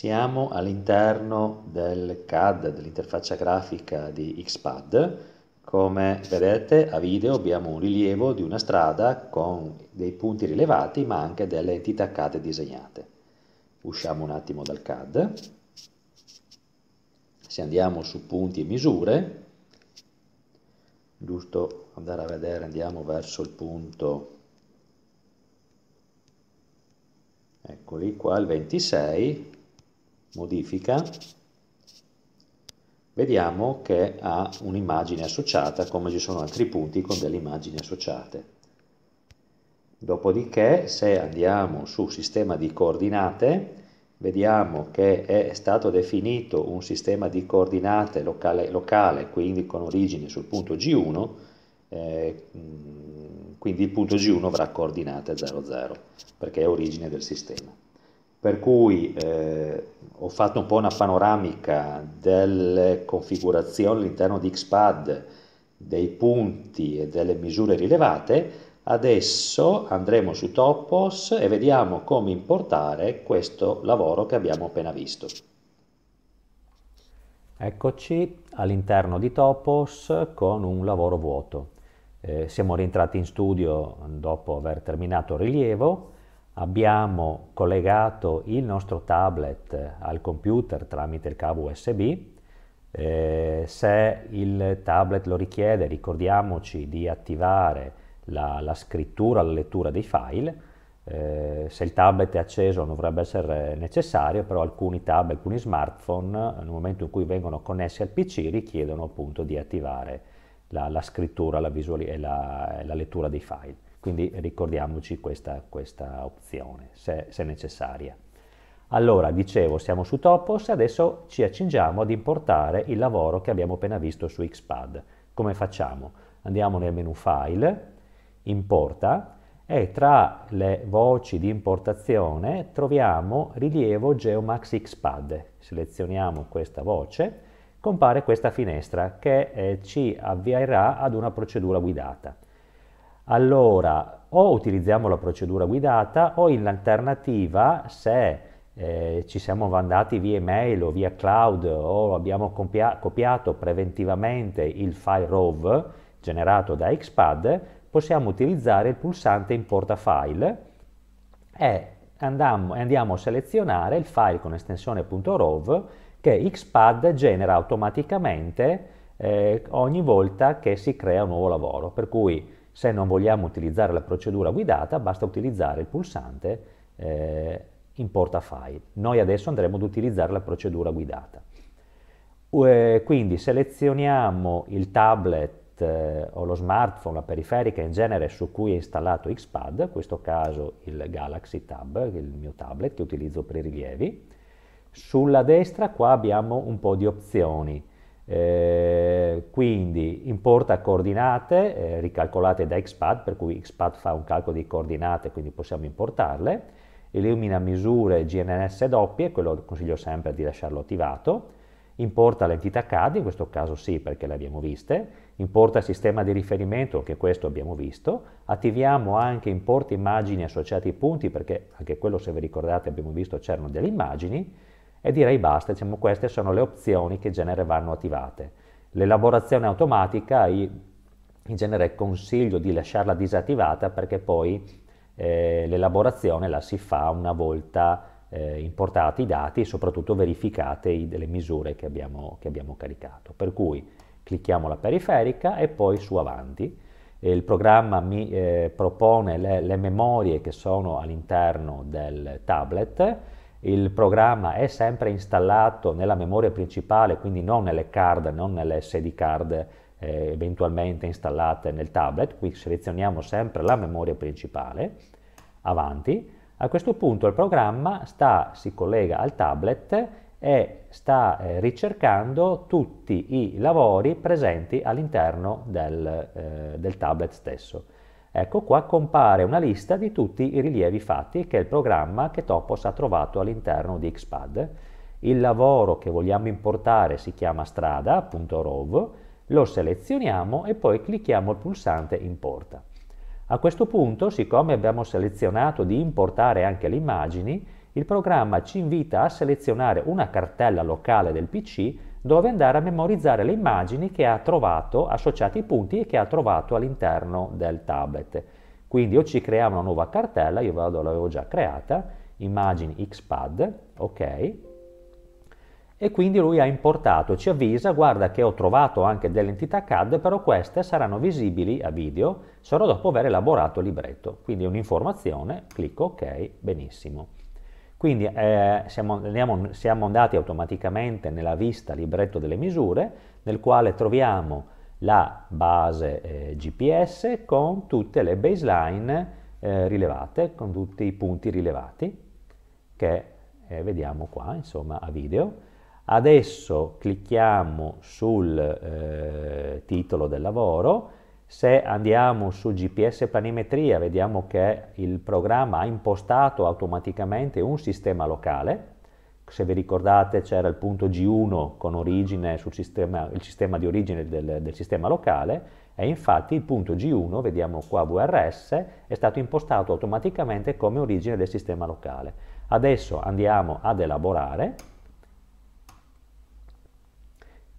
Siamo all'interno del CAD, dell'interfaccia grafica di Xpad. Come vedete a video abbiamo un rilievo di una strada con dei punti rilevati ma anche delle entità CAD disegnate. Usciamo un attimo dal CAD. Se andiamo su punti e misure, giusto andare a vedere, andiamo verso il punto eccoli qua il 26 modifica, vediamo che ha un'immagine associata come ci sono altri punti con delle immagini associate. Dopodiché se andiamo su sistema di coordinate, vediamo che è stato definito un sistema di coordinate locale, locale quindi con origine sul punto G1, eh, quindi il punto G1 avrà coordinate 00 perché è origine del sistema per cui eh, ho fatto un po' una panoramica delle configurazioni all'interno di XPAD, dei punti e delle misure rilevate, adesso andremo su Topos e vediamo come importare questo lavoro che abbiamo appena visto. Eccoci all'interno di Topos con un lavoro vuoto. Eh, siamo rientrati in studio dopo aver terminato il rilievo, abbiamo collegato il nostro tablet eh, al computer tramite il cavo USB. Eh, se il tablet lo richiede ricordiamoci di attivare la, la scrittura, la lettura dei file. Eh, se il tablet è acceso non dovrebbe essere necessario, però alcuni tab, alcuni smartphone eh, nel momento in cui vengono connessi al PC richiedono appunto di attivare la, la scrittura la e la lettura dei file. Quindi ricordiamoci questa, questa opzione, se, se necessaria. Allora, dicevo, siamo su Topos e adesso ci accingiamo ad importare il lavoro che abbiamo appena visto su Xpad. Come facciamo? Andiamo nel menu File, Importa e tra le voci di importazione troviamo Rilievo Geomax Xpad. Selezioniamo questa voce, compare questa finestra che eh, ci avvierà ad una procedura guidata allora o utilizziamo la procedura guidata o in alternativa se eh, ci siamo mandati via email o via cloud o abbiamo copiato preventivamente il file ROV generato da Xpad, possiamo utilizzare il pulsante importa file e andiamo, andiamo a selezionare il file con estensione .rov che Xpad genera automaticamente eh, ogni volta che si crea un nuovo lavoro. Per cui se non vogliamo utilizzare la procedura guidata, basta utilizzare il pulsante eh, Importa file. Noi adesso andremo ad utilizzare la procedura guidata. Eh, quindi selezioniamo il tablet eh, o lo smartphone, la periferica in genere su cui è installato XPad, in questo caso il Galaxy Tab, il mio tablet che utilizzo per i rilievi. Sulla destra qua abbiamo un po' di opzioni eh, quindi importa coordinate eh, ricalcolate da XPAD, per cui XPAD fa un calcolo di coordinate, quindi possiamo importarle, elimina misure GNS doppie, quello consiglio sempre di lasciarlo attivato, importa l'entità CAD, in questo caso sì perché le abbiamo viste, importa il sistema di riferimento, anche questo abbiamo visto, attiviamo anche importa immagini associate ai punti, perché anche quello se vi ricordate abbiamo visto c'erano delle immagini, e direi basta, diciamo, queste sono le opzioni che in genere vanno attivate. L'elaborazione automatica in genere consiglio di lasciarla disattivata perché poi eh, l'elaborazione la si fa una volta eh, importati i dati e soprattutto verificate i, le misure che abbiamo, che abbiamo caricato. Per cui clicchiamo la periferica e poi su avanti. Il programma mi eh, propone le, le memorie che sono all'interno del tablet il programma è sempre installato nella memoria principale, quindi non nelle card, non nelle SD card eh, eventualmente installate nel tablet, qui selezioniamo sempre la memoria principale, avanti, a questo punto il programma sta, si collega al tablet e sta eh, ricercando tutti i lavori presenti all'interno del, eh, del tablet stesso. Ecco qua compare una lista di tutti i rilievi fatti che è il programma che Topos ha trovato all'interno di XPAD. Il lavoro che vogliamo importare si chiama strada.rov, lo selezioniamo e poi clicchiamo il pulsante importa. A questo punto, siccome abbiamo selezionato di importare anche le immagini, il programma ci invita a selezionare una cartella locale del PC dove andare a memorizzare le immagini che ha trovato, associate ai punti e che ha trovato all'interno del tablet. Quindi o ci creiamo una nuova cartella, io vado, l'avevo già creata, immagini xpad, ok, e quindi lui ha importato, ci avvisa, guarda che ho trovato anche delle entità CAD, però queste saranno visibili a video solo dopo aver elaborato il libretto. Quindi un'informazione, clicco ok, benissimo. Quindi eh, siamo, andiamo, siamo andati automaticamente nella vista libretto delle misure, nel quale troviamo la base eh, GPS con tutte le baseline eh, rilevate, con tutti i punti rilevati, che eh, vediamo qua, insomma, a video. Adesso clicchiamo sul eh, titolo del lavoro se andiamo su GPS Planimetria, vediamo che il programma ha impostato automaticamente un sistema locale. Se vi ricordate c'era il punto G1 con origine sul sistema, il sistema di origine del, del sistema locale e infatti il punto G1, vediamo qua VRS, è stato impostato automaticamente come origine del sistema locale. Adesso andiamo ad elaborare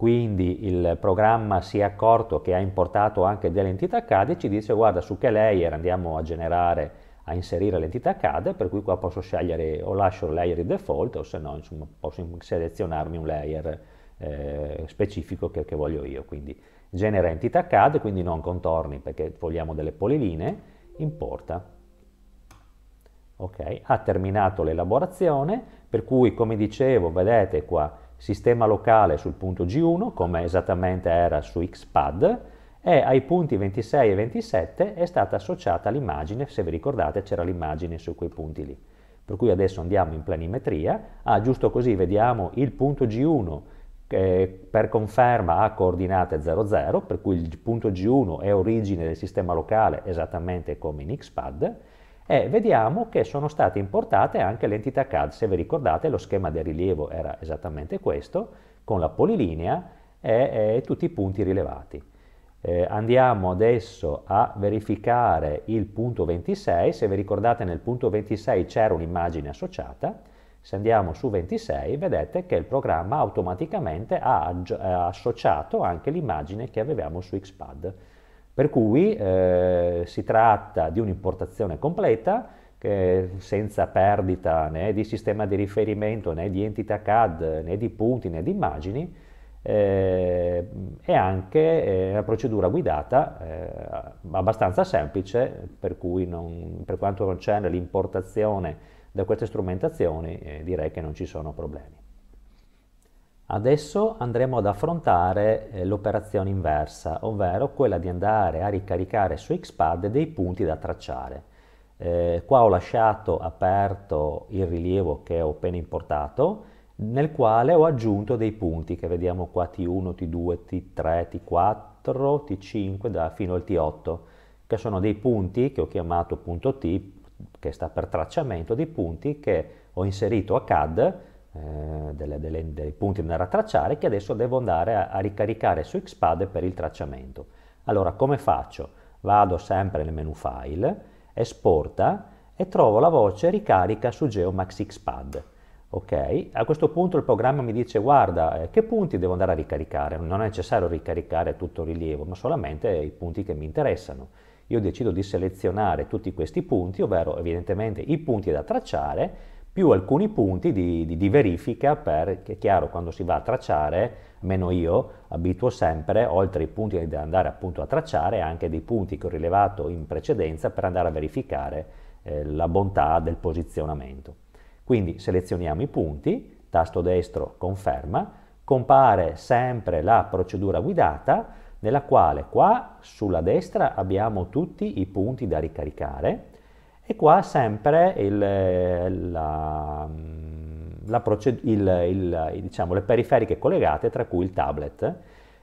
quindi il programma si è accorto che ha importato anche delle entità CAD e ci dice guarda su che layer andiamo a generare, a inserire l'entità CAD, per cui qua posso scegliere o lascio il layer di default o se no insomma, posso selezionarmi un layer eh, specifico che, che, voglio io, quindi genera entità CAD, quindi non contorni perché vogliamo delle polilinee, importa. Ok, ha terminato l'elaborazione, per cui come dicevo, vedete qua, sistema locale sul punto G1, come esattamente era su XPAD, e ai punti 26 e 27 è stata associata l'immagine, se vi ricordate c'era l'immagine su quei punti lì. Per cui adesso andiamo in planimetria, ah giusto così vediamo il punto G1 che eh, per conferma ha coordinate 00, per cui il punto G1 è origine del sistema locale esattamente come in XPAD, e vediamo che sono state importate anche le entità CAD. Se vi ricordate lo schema del rilievo era esattamente questo, con la polilinea e, e tutti i punti rilevati. Eh, andiamo adesso a verificare il punto 26, se vi ricordate nel punto 26 c'era un'immagine associata, se andiamo su 26 vedete che il programma automaticamente ha, associato anche l'immagine che avevamo su Xpad. Per cui eh, si tratta di un'importazione completa senza perdita né di sistema di riferimento né di entità CAD né di punti né di immagini eh, e anche eh, una procedura guidata eh, abbastanza semplice per cui non, per quanto concerne l'importazione da queste strumentazioni eh, direi che non ci sono problemi. Adesso andremo ad affrontare eh, l'operazione inversa, ovvero quella di andare a ricaricare su XPAD dei punti da tracciare. Eh, qua ho lasciato aperto il rilievo che ho appena importato, nel quale ho aggiunto dei punti che vediamo qua T1, T2, T3, T4, T5 da, fino al T8, che sono dei punti che ho chiamato punto T, che sta per tracciamento, dei punti che ho inserito a CAD eh, delle, delle, dei punti da tracciare che adesso devo andare a, a ricaricare su Xpad per il tracciamento. Allora come faccio? Vado sempre nel menu File, Esporta e trovo la voce Ricarica su Geomax Xpad. Ok, a questo punto il programma mi dice guarda eh, che punti devo andare a ricaricare, non è necessario ricaricare tutto il rilievo, ma solamente i punti che mi interessano. Io decido di selezionare tutti questi punti, ovvero evidentemente i punti da tracciare più alcuni punti di, di, di verifica perché è chiaro quando si va a tracciare, meno io abituo sempre, oltre ai punti da andare appunto a tracciare, anche dei punti che ho rilevato in precedenza per andare a verificare eh, la bontà del posizionamento. Quindi selezioniamo i punti, tasto destro conferma, compare sempre la procedura guidata nella quale qua sulla destra abbiamo tutti i punti da ricaricare, e qua sempre il, la, la il, il, diciamo, le periferiche collegate, tra cui il tablet.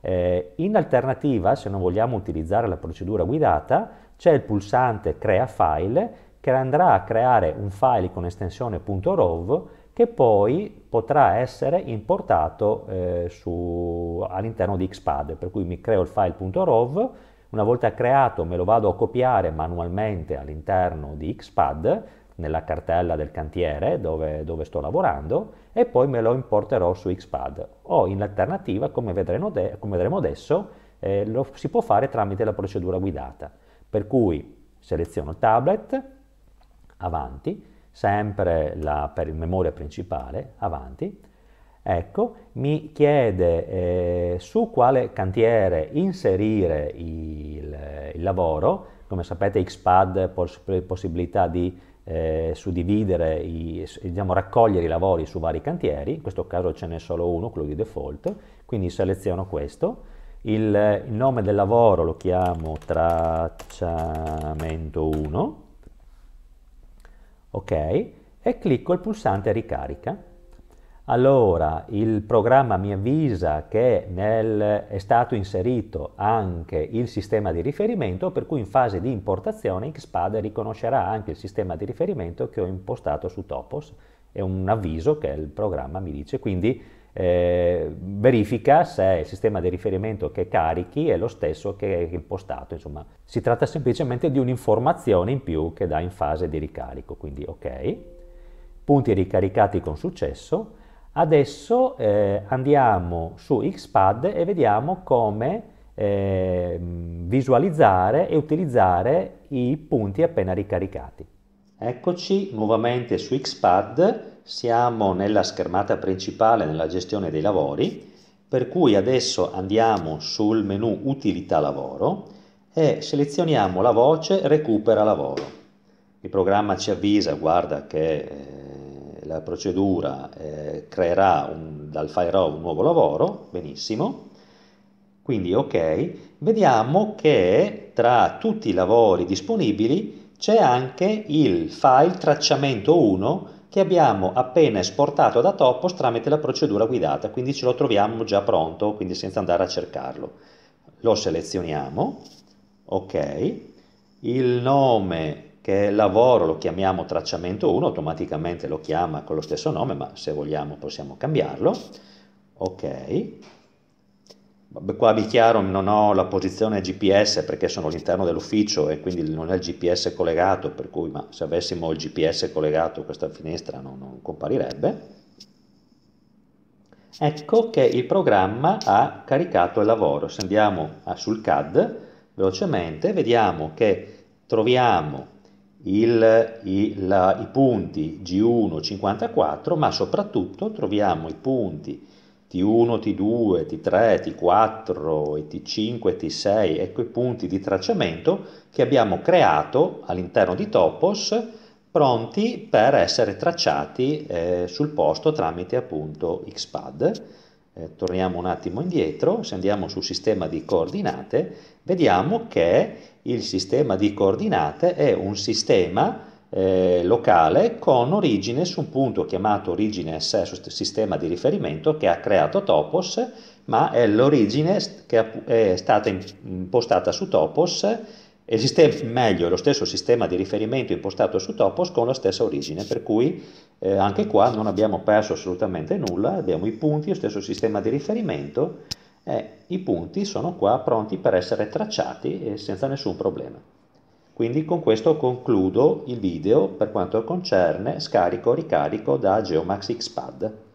Eh, in alternativa, se non vogliamo utilizzare la procedura guidata, c'è il pulsante Crea file che andrà a creare un file con estensione .rov che poi potrà essere importato eh, all'interno di Xpad, per cui mi creo il file.rov una volta creato me lo vado a copiare manualmente all'interno di Xpad, nella cartella del cantiere dove, dove, sto lavorando e poi me lo importerò su Xpad. O in alternativa, come, de- come vedremo adesso, eh, lo si può fare tramite la procedura guidata. Per cui seleziono il tablet, avanti, sempre la, per memoria principale, avanti, Ecco, mi chiede eh, su quale cantiere inserire il, il lavoro, come sapete XPAD pos possibilità di eh, suddividere, i, diciamo, raccogliere i lavori su vari cantieri, in questo caso ce n'è solo uno, quello di default, quindi seleziono questo, il, il nome del lavoro lo chiamo tracciamento 1, ok, e clicco il pulsante ricarica. Allora, il programma mi avvisa che nel, è stato inserito anche il sistema di riferimento, per cui in fase di importazione XPAD riconoscerà anche il sistema di riferimento che ho impostato su Topos. È un avviso che il programma mi dice, quindi eh, verifica se il sistema di riferimento che carichi è lo stesso che è impostato. Insomma, si tratta semplicemente di un'informazione in più che dà in fase di ricarico, quindi ok. Punti ricaricati con successo Adesso eh, andiamo su Xpad e vediamo come eh, visualizzare e utilizzare i punti appena ricaricati. Eccoci nuovamente su Xpad, siamo nella schermata principale nella gestione dei lavori, per cui adesso andiamo sul menu Utilità lavoro e selezioniamo la voce Recupera lavoro. Il programma ci avvisa, guarda che eh, la procedura eh, creerà un, dal firewall un nuovo lavoro, benissimo. Quindi ok, vediamo che tra tutti i lavori disponibili c'è anche il file tracciamento 1 che abbiamo appena esportato da Topos tramite la procedura guidata, quindi ce lo troviamo già pronto, quindi senza andare a cercarlo. Lo selezioniamo, ok, il nome che lavoro lo chiamiamo tracciamento 1, automaticamente lo chiama con lo stesso nome, ma se vogliamo possiamo cambiarlo. Ok. Qua vi chiaro, non ho la posizione GPS perché sono all'interno dell'ufficio e quindi non è il GPS collegato, per cui ma se avessimo il GPS collegato questa finestra non, non comparirebbe. Ecco che il programma ha caricato il lavoro. Se andiamo sul CAD velocemente, vediamo che troviamo il, i, la, i punti G1, 54, ma soprattutto troviamo i punti T1, T2, T3, T4, T5, T6, ecco i punti di tracciamento che abbiamo creato all'interno di Topos pronti per essere tracciati eh, sul posto tramite appunto XPAD. Eh, torniamo un attimo indietro, se andiamo sul sistema di coordinate, vediamo che il sistema di coordinate è un sistema eh, locale con origine su un punto chiamato origine SS, sistema di riferimento che ha creato Topos, ma è l'origine che è stata impostata su Topos, esiste meglio lo stesso sistema di riferimento impostato su Topos con la stessa origine, per cui eh, anche qua non abbiamo perso assolutamente nulla, abbiamo i punti, lo stesso sistema di riferimento eh, i punti sono qua pronti per essere tracciati eh, senza nessun problema. Quindi con questo concludo il video per quanto concerne scarico-ricarico da GeomaxX Pad.